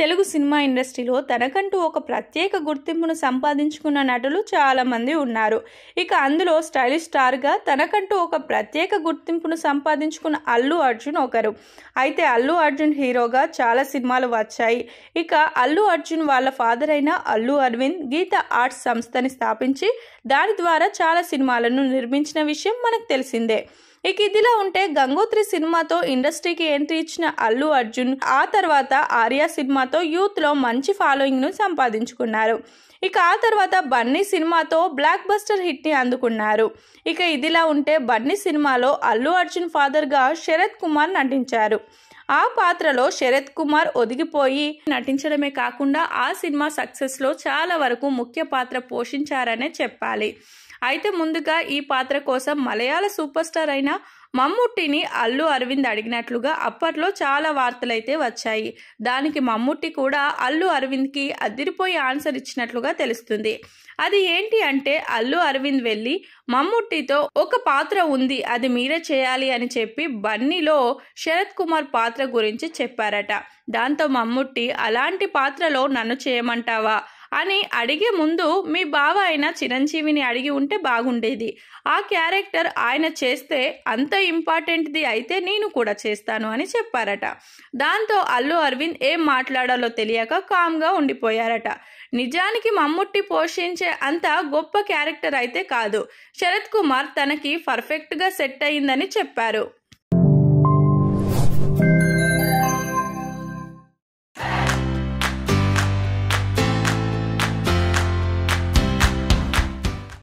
Telugu cinema ఇండస్ట్రీలో తనకంటూ ఒక ప్రత్యేక గుర్తింపును సంపాదించుకున్న నటులు చాలామంది ఉన్నారు ఇక అందులో స్టైలిష్ స్టార్గా తనకంటూ ఒక ప్రత్యేక గుర్తింపును సంపాదించుకున్న అల్లు అర్జున్ ఒకరు అయితే అల్లు అర్జున్ హీరోగా చాలా సినిమాలు వచ్చాయి ఇక అల్లు అర్జున్ వాళ్ళ ఫాదర్ అయిన అల్లు అరవింద్ గీత ఆర్ట్స్ సంస్థని స్థాపించి దాని ద్వారా చాలా సినిమాలను నిర్మించిన విషయం మనకు తెలిసిందే ఇక ఇదిలా ఉంటే గంగోత్రి సినిమాతో ఇండస్ట్రీకి ఎంట్రీ ఇచ్చిన అల్లు అర్జున్ ఆ తర్వాత ఆర్యా సినిమాతో యూత్లో మంచి ఫాలోయింగ్ను సంపాదించుకున్నారు ఇక ఆ తర్వాత బన్నీ సినిమాతో బ్లాక్ బస్టర్ హిట్ని అందుకున్నారు ఇక ఇదిలా ఉంటే బన్నీ సినిమాలో అల్లు అర్జున్ ఫాదర్గా శరత్ కుమార్ నటించారు ఆ పాత్రలో శరత్ కుమార్ ఒదిగిపోయి నటించడమే కాకుండా ఆ సినిమా సక్సెస్లో చాలా వరకు ముఖ్య పాత్ర పోషించారనే చెప్పాలి అయితే ముందుగా ఈ పాత్ర కోసం మలయాళ సూపర్ స్టార్ అయిన మమ్ముట్టిని అల్లు అరవింద్ అడిగినట్లుగా అప్పట్లో చాలా వార్తలైతే వచ్చాయి దానికి మమ్ముట్టి కూడా అల్లు అరవింద్కి అదిరిపోయి ఆన్సర్ ఇచ్చినట్లుగా తెలుస్తుంది అది ఏంటి అంటే అల్లు అరవింద్ వెళ్ళి మమ్ముట్టితో ఒక పాత్ర ఉంది అది మీరే చేయాలి అని చెప్పి బన్నీలో శరత్ కుమార్ పాత్ర గురించి చెప్పారట దాంతో మమ్ముట్టి అలాంటి పాత్రలో నన్ను చేయమంటావా అని అడిగే ముందు మీ బావ అయిన చిరంజీవిని అడిగి ఉంటే బాగుండేది ఆ క్యారెక్టర్ ఆయన చేస్తే అంత ఇంపార్టెంట్ది అయితే నేను కూడా చేస్తాను అని చెప్పారట దాంతో అల్లు అరవింద్ ఏం మాట్లాడాలో తెలియక కామ్గా ఉండిపోయారట నిజానికి మమ్ముట్టి పోషించే అంత గొప్ప క్యారెక్టర్ అయితే కాదు శరత్ కుమార్ తనకి పర్ఫెక్ట్గా సెట్ అయిందని చెప్పారు